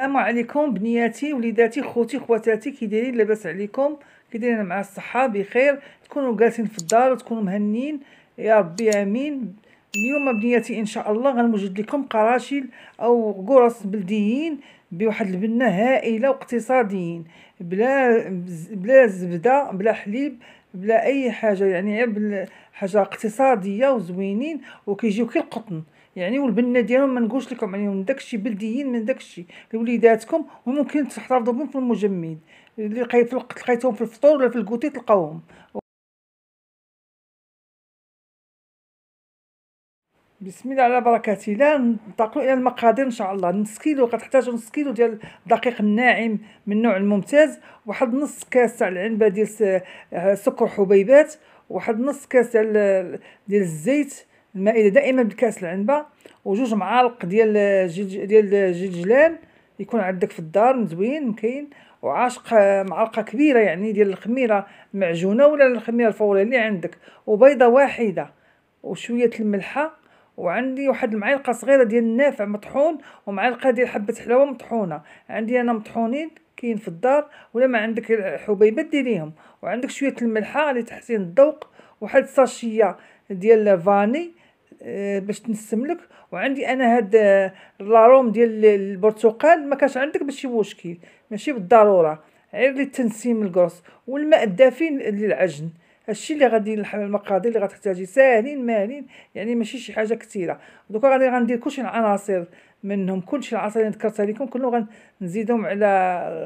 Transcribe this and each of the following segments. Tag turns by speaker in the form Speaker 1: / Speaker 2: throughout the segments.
Speaker 1: السلام عليكم بنياتي وليداتي خوتي خواتاتي كي دايرين لاباس عليكم كي دايرين مع الصحه بخير تكونوا جالسين في الدار وتكونوا مهنين يا ربي امين اليوم بنياتي ان شاء الله غنوجد لكم قراشيل او قرص بلديين بواحد البنه هائله واقتصاديين بلا بلا زبده بلا حليب بلا اي حاجه يعني غير حاجه اقتصاديه وزوينين وكيجيو كي القطن يعني والبنه ديالهم ما نقولش لكم عليهم داكشي بلديين من داكشي لوليداتكم وممكن تحتفظوا بهم في المجمد اللي لقيتهم في الفطور ولا في الكوتي تلقاوهم بسم الله على بركة الله ننتقلوا الى المقادير ان شاء الله نص كيلو غتحتاجو نص كيلو ديال الدقيق الناعم من النوع الممتاز واحد نص كاس تاع العنبه ديال آه، سكر حبيبات واحد نص كاس ديال ديال الزيت المائده دائما بكاس العنبه وجوج معالق ديال ديال جلجلان يكون عندك في الدار مزوين مكاين وعاشق معلقه كبيره يعني ديال الخميره معجونه ولا الخميره الفوريه اللي عندك وبيضه واحده وشويه الملحه وعندي واحد المعلقه صغيره ديال النافع مطحون ومعلقه ديال حبه حلاوه مطحونه عندي انا مطحونين كاين في الدار ولا ما عندك حبيبات ديريهم وعندك شويه الملحه لتحسين الذوق واحد الساشيه ديال فاني آه، باش تنسملك وعندي انا هاد آه، لاروم ديال البرتقال ما كانش عندك بشي مشكل ماشي بالضروره غير لي تنسيم الكروس والماء الدافي للعجن هادشي اللي غادي المقادير اللي غتحتاجي ساهلين ماهلين يعني ماشي شي حاجه كثيره دوكا غادي غندير كلشي العناصر منهم كلشي العناصر اللي ذكرتها لكم كلهم غنزيدهم على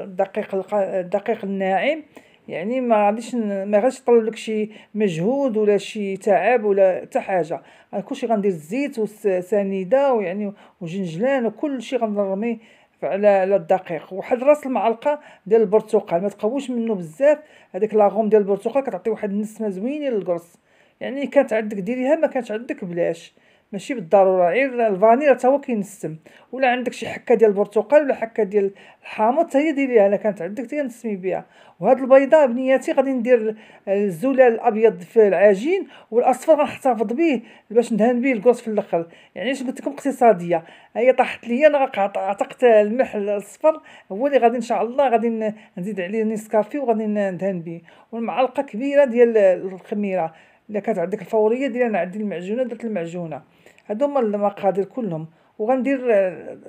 Speaker 1: الدقيق الدقيق الناعم يعني ما غاديش ما غاديش طلب لك شي مجهود ولا شي تعب ولا حتى حاجه آه، كلشي غندير الزيت والسنيده ويعني وجنجلان وكلشي غنرمي على على الدقيق واحد راس المعلقه ديال البرتقال ما تقويش منه بزاف هذيك لاغوم ديال البرتقال كتعطي واحد النسمه زوينه للقرص يعني كانت عندك ديريها ما كانت عندك بلاش ماشي بالضروره غير الفانيلا حتى هو كينسم ولا عندك شي حكه ديال البرتقال ولا حكه ديال الحامض حتى هي ديريها الا كانت عندك حتى نسمي بها وهاد البيضه بنياتي غادي ندير الزلال الابيض في العجين والاصفر غنحتفظ به باش ندهن به الكروس في الاخر يعني اش قلت لكم اقتصاديه هي طاحت ليا انا عتقت الملح الاصفر هو اللي غادي ان شاء الله غادي نزيد عليه نسكافي وغادي ندهن به والمعلقه كبيره ديال الخميره الا كانت عندك الفوريه ديالها انا عندي المعجونه درت المعجونه هادو هما المقادير كلهم وغندير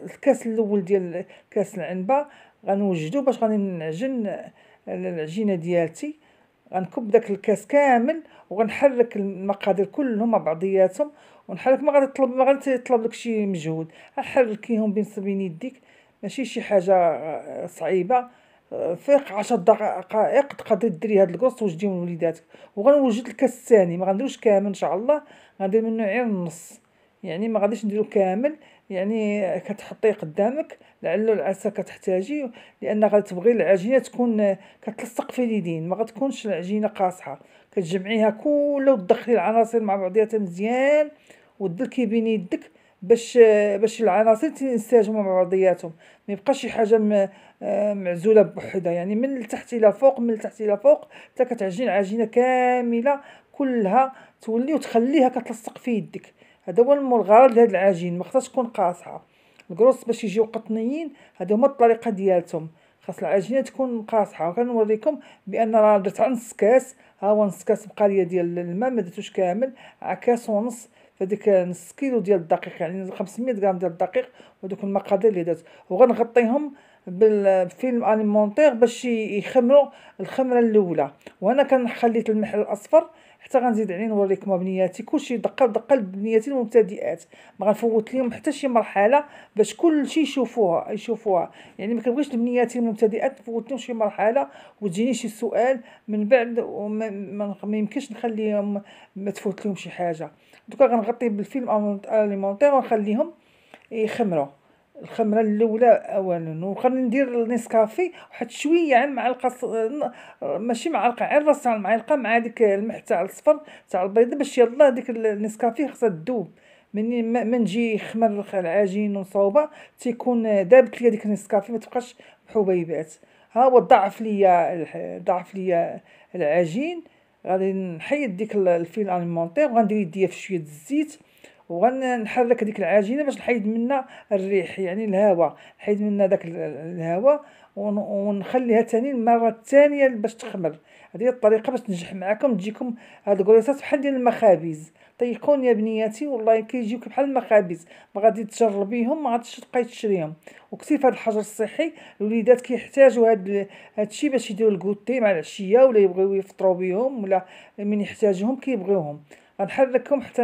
Speaker 1: الكاس الاول ديال كاس العنبه غنوجدو باش غادي نعجن العجينه ديالتي غنكب داك الكاس كامل وغنحرك المقادير كلهم مع بعضياتهم ونحرك ما غادي تطلب ما غادي تطلب لك شي مجهود حركيهم بين صبين يديك ماشي شي حاجه صعيبه فيق 10 دقائق تقدري ديري هاد القرص توجدي من وليداتك وغنوجد الكاس الثاني ما غنديروش كامل ان شاء الله غندير منه غير النص يعني ما غاديش نديرو كامل يعني كتحطيه قدامك لعله العسى كتحتاجي لان غتبغي العجينه تكون كتلصق في اليدين ما غتكونش العجينه قاصحه كتجمعيها كلها وتدخلي العناصر مع بعضياتها مزيان ودلكي بين يدك باش باش العناصر تنسجموا مع بعضياتهم ما يبقاش شي حاجه آه، معزوله بوحدها يعني من التحت الى فوق من التحت الى فوق حتى كتعجن عجينه كامله كلها تولي وتخليها كتلصق في يدك هذا هو الغرض لهاد العجين ما خصهاش تكون قاصحه الكروس باش يجيو قطنيين هادو هما الطريقه ديالتهم خاص العجينه تكون قاصحه وكنوريكم بان راه درت عن نص كاس ها هو نص كاس بقاليه ليا ديال الماء ما درتوش كامل كاس ونص فديك نص كيلو ديال الدقيق يعني 500 غرام ديال الدقيق ودوك المقادير اللي درت وغنغطيهم بالفيلم اليمونتير باش يخمروا الخمره الاولى وانا كنخليت الملح الاصفر حتى غنزيد عليه نوريكم بنياتي كلشي دقه بدقه لبنياتي المبتدئات ما غنفوت لهم حتى شي مرحله باش كلشي يشوفوها يشوفوها يعني ما كنبغيش لبنياتي المبتدئات نفوت لهم شي مرحله وتجيني شي سؤال من بعد وما يمكنش نخليهم ما تفوت لهم شي حاجه دوكا غنغطي بالفيلم اليمونتير ونخليهم يخمروا الخمره الاولى اولا وخلينا ندير النسكافي واحد شويه عن معلقه ماشي معلقه غير راس تاع المعلقه مع ديك الملح تاع الصفر تاع البيض باش يلا ديك النسكافي خصها تذوب مني من نجي خمر العجين وصوبه تيكون دابت ليا ديك النسكافي ما تبقاش حبيبات ها هو ضعف ليا ضعف ليا العجين غادي نحيد ديك الفيل اليمونتير وغندير يديا في شويه الزيت وغنحرك هذيك العجينه باش نحيد منها الريح يعني الهواء نحيد منها داك الهواء ونخليها ثاني المره الثانيه باش تخمر هذه الطريقه باش تنجح معكم تجيكم هاد الكريسات بحال ديال المخابز طيقون يا بنياتي والله كيجيوك بحال المخابز ما غادي تجربيهم ما غاديش تبقاي تشريهم في هذا الحجر الصحي الوليدات كيحتاجوا هاد الشيء باش يديروا الكوتي مع العشيه ولا يبغيو يفطروا بيهم ولا من يحتاجوهم كيبغيوهم غنحركهم حتى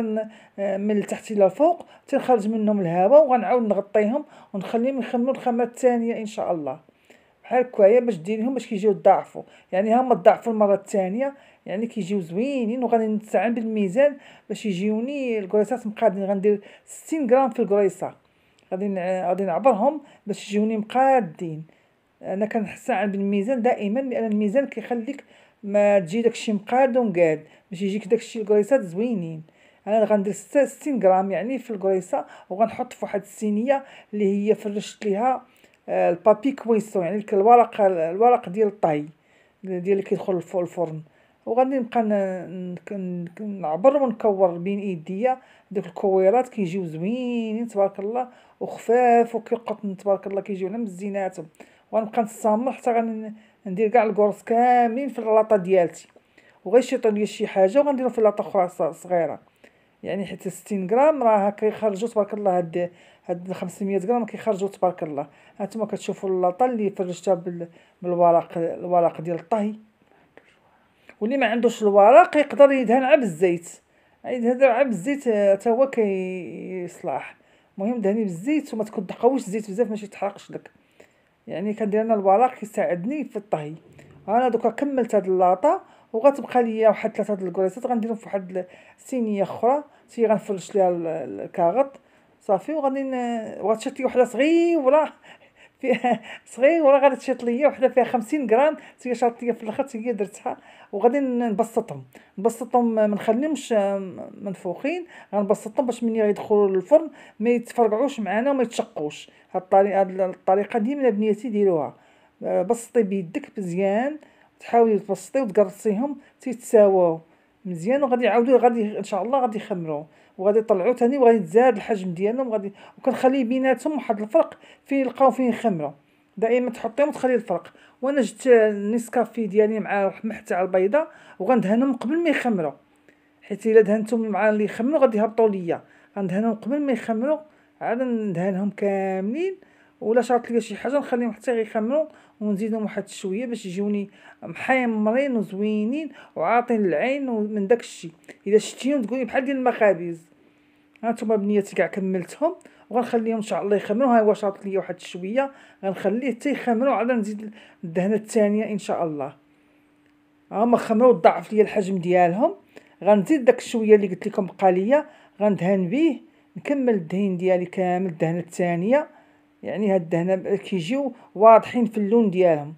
Speaker 1: آه، من التحت الى الفوق تنخرج منهم الهواء وغنعاود نغطيهم ونخليهم يخمروا الخامه الثانيه ان شاء الله بحال هكايا باش ديريهم باش كيجيو ضعفوا يعني هما ضعفوا المره الثانيه يعني كيجيو زوينين نستعان بالميزان باش يجيوني الكريسات مقادين غندير 60 غرام في الكريسه غادي آه، غادي نعبرهم باش يجيوني مقادين انا كنحسن بالميزان دائما لان الميزان كيخليك ما تجي داكشي مقاد ومقاد باش يجيك داكشي الكريسات زوينين انا غندير 60 غرام يعني في الكريسه وغنحط في واحد الصينيه اللي هي فرشت ليها آه، البابي كويسون يعني الورق الورق ديال الطهي ديال اللي كيدخل الفرن وغادي نبقى نعبر ونكور بين ايديا دوك الكويرات كيجيو زوينين تبارك الله وخفاف وكيقطن تبارك الله كيجيو لنا مزيناتهم وغنبقى نستمر حتى غندير كاع الكورس كاملين في الغلاطه ديالتي وغيشيطوا ليا شي حاجه وغنديرو في لاطه اخرى صغيره يعني حيت 60 غرام راه كيخرجوا تبارك الله هاد هاد 500 غرام كيخرجوا تبارك الله هانتوما كتشوفوا اللاطه اللي فرجتها بال... بالورق الورق ديال الطهي واللي ما عندوش الورق يقدر عيد بالزيت عب بالزيت حتى هو كيصلاح المهم دهني بالزيت وما تكدقوش الزيت بزاف ماشي تحرقش لك يعني كندير انا الورق كيساعدني في الطهي انا دوكا كملت هاد اللاطه وغتبقى ليا واحد ثلاثه د الكريسات غنديرهم في واحد الصينيه اخرى تي غنفرش ليها الكاغط صافي وغادي غتشط لي وحده صغيره فيها صغيره غادي تشيط ليا وحده فيها 50 غرام تي شاط ليا في الاخر تي درتها وغادي نبسطهم نبسطهم ما نخليهمش منفوخين غنبسطهم باش ملي يدخلوا للفرن ما يتفرقعوش معانا وما يتشقوش هاد الطريقه هاد الطريقه ديما بنيتي ديروها آه، بسطي بيدك مزيان تحاولي تبسطي وتقرصيهم تيتساواو مزيان وغادي يعاودوا غادي ان شاء الله غادي يخمروا وغادي يطلعوا ثاني وغادي يتزاد الحجم ديالهم وغادي وكنخلي بيناتهم واحد الفرق فين يلقاو فين يخمروا دائما تحطيهم وتخلي الفرق وانا جبت النسكافي ديالي مع الحمح تاع البيضه وغندهنهم قبل ما يخمروا حيت الا دهنتهم مع اللي يخمروا غادي يهبطوا ليا غندهنهم قبل ما يخمروا عاد ندهنهم كاملين ولا شرط ليا شي حاجه نخليهم حتى يخمروا ونزيدهم واحد شويه باش يجوني محمرين وزوينين وعاطين العين ومن داك الشيء الا شتيهم تقولي بحال ديال المخابز نتوما بنياتي كاع كملتهم وغنخليهم ان شاء الله يخمروا ها هو شاط ليا واحد شويه غنخليه حتى يخمروا عاد نزيد الدهنه الثانيه ان شاء الله ها هما خمروا ضعف ليا الحجم ديالهم غنزيد داك الشويه اللي قلت لكم بقى ليا غندهن بيه نكمل الدهين ديالي كامل الدهنه الثانيه يعني هاد الدهنه كيجيو واضحين في اللون ديالهم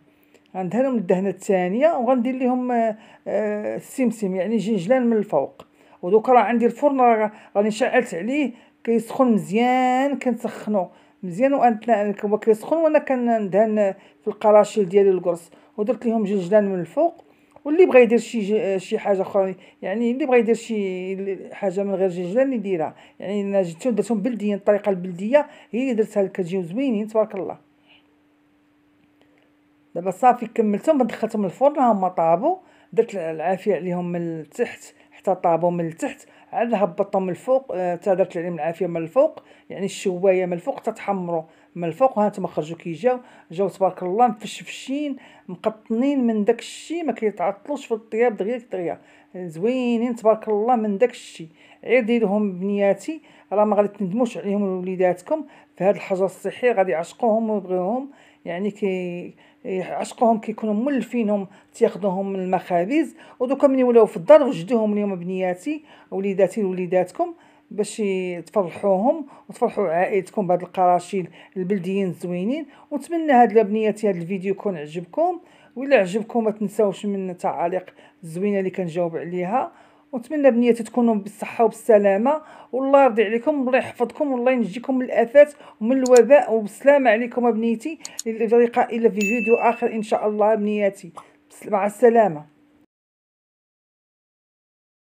Speaker 1: غندهنهم الدهنه الثانيه وغندير لهم آه، آه، السمسم يعني جنجلان من الفوق ودوك راه عندي الفرن راه راني شعلت عليه كيسخن مزيان كنسخنو مزيان وانا كيسخن وانا كندهن في القراشيل ديالي القرص ودرت ليهم جنجلان من الفوق واللي بغى يدير شي شي حاجه اخرى يعني اللي بغى يدير شي حاجه من غير جلجلان يديرها يعني انا جبتهم درتهم بلديا الطريقه البلديه هي اللي درتها لك كتجيو زوينين تبارك الله دابا صافي كملتهم دخلتهم الفرن هما طابو درت العافيه عليهم من التحت حتى طابو من التحت عاد هبطتهم من الفوق آه، حتى درت عليهم العافيه من الفوق يعني الشوايه من الفوق تتحمروا من الفوق ها انتم خرجوا كي جاو جاو تبارك الله مفشفشين مقطنين من داك الشيء ما كيتعطلوش في الطياب دغيا دغيا زوينين تبارك الله من داك الشيء عير ديرهم بنياتي راه ما غادي تندموش عليهم وليداتكم في هذا الحجر الصحي غادي يعشقوهم ويبغيوهم يعني كي يعشقوهم كيكونوا مولفينهم تياخذوهم من المخابز ودوكا ملي ولاو في الدار وجدوهم اليوم بنياتي وليداتي وليداتكم باش تفرحوهم وتفرحوا عائلتكم بهاد القراشين البلديين الزوينين ونتمنى هاد البنيات هاد الفيديو يكون عجبكم ولا عجبكم ما تنساوش من التعاليق الزوينه اللي كنجاوب عليها ونتمنى بنياتي تكونوا بالصحه وبالسلامه والله يرضي عليكم والله يحفظكم والله ينجيكم من الافات ومن الوباء وبالسلامه عليكم ابنيتي لقاء الى فيديو اخر ان شاء الله بنياتي مع السلامه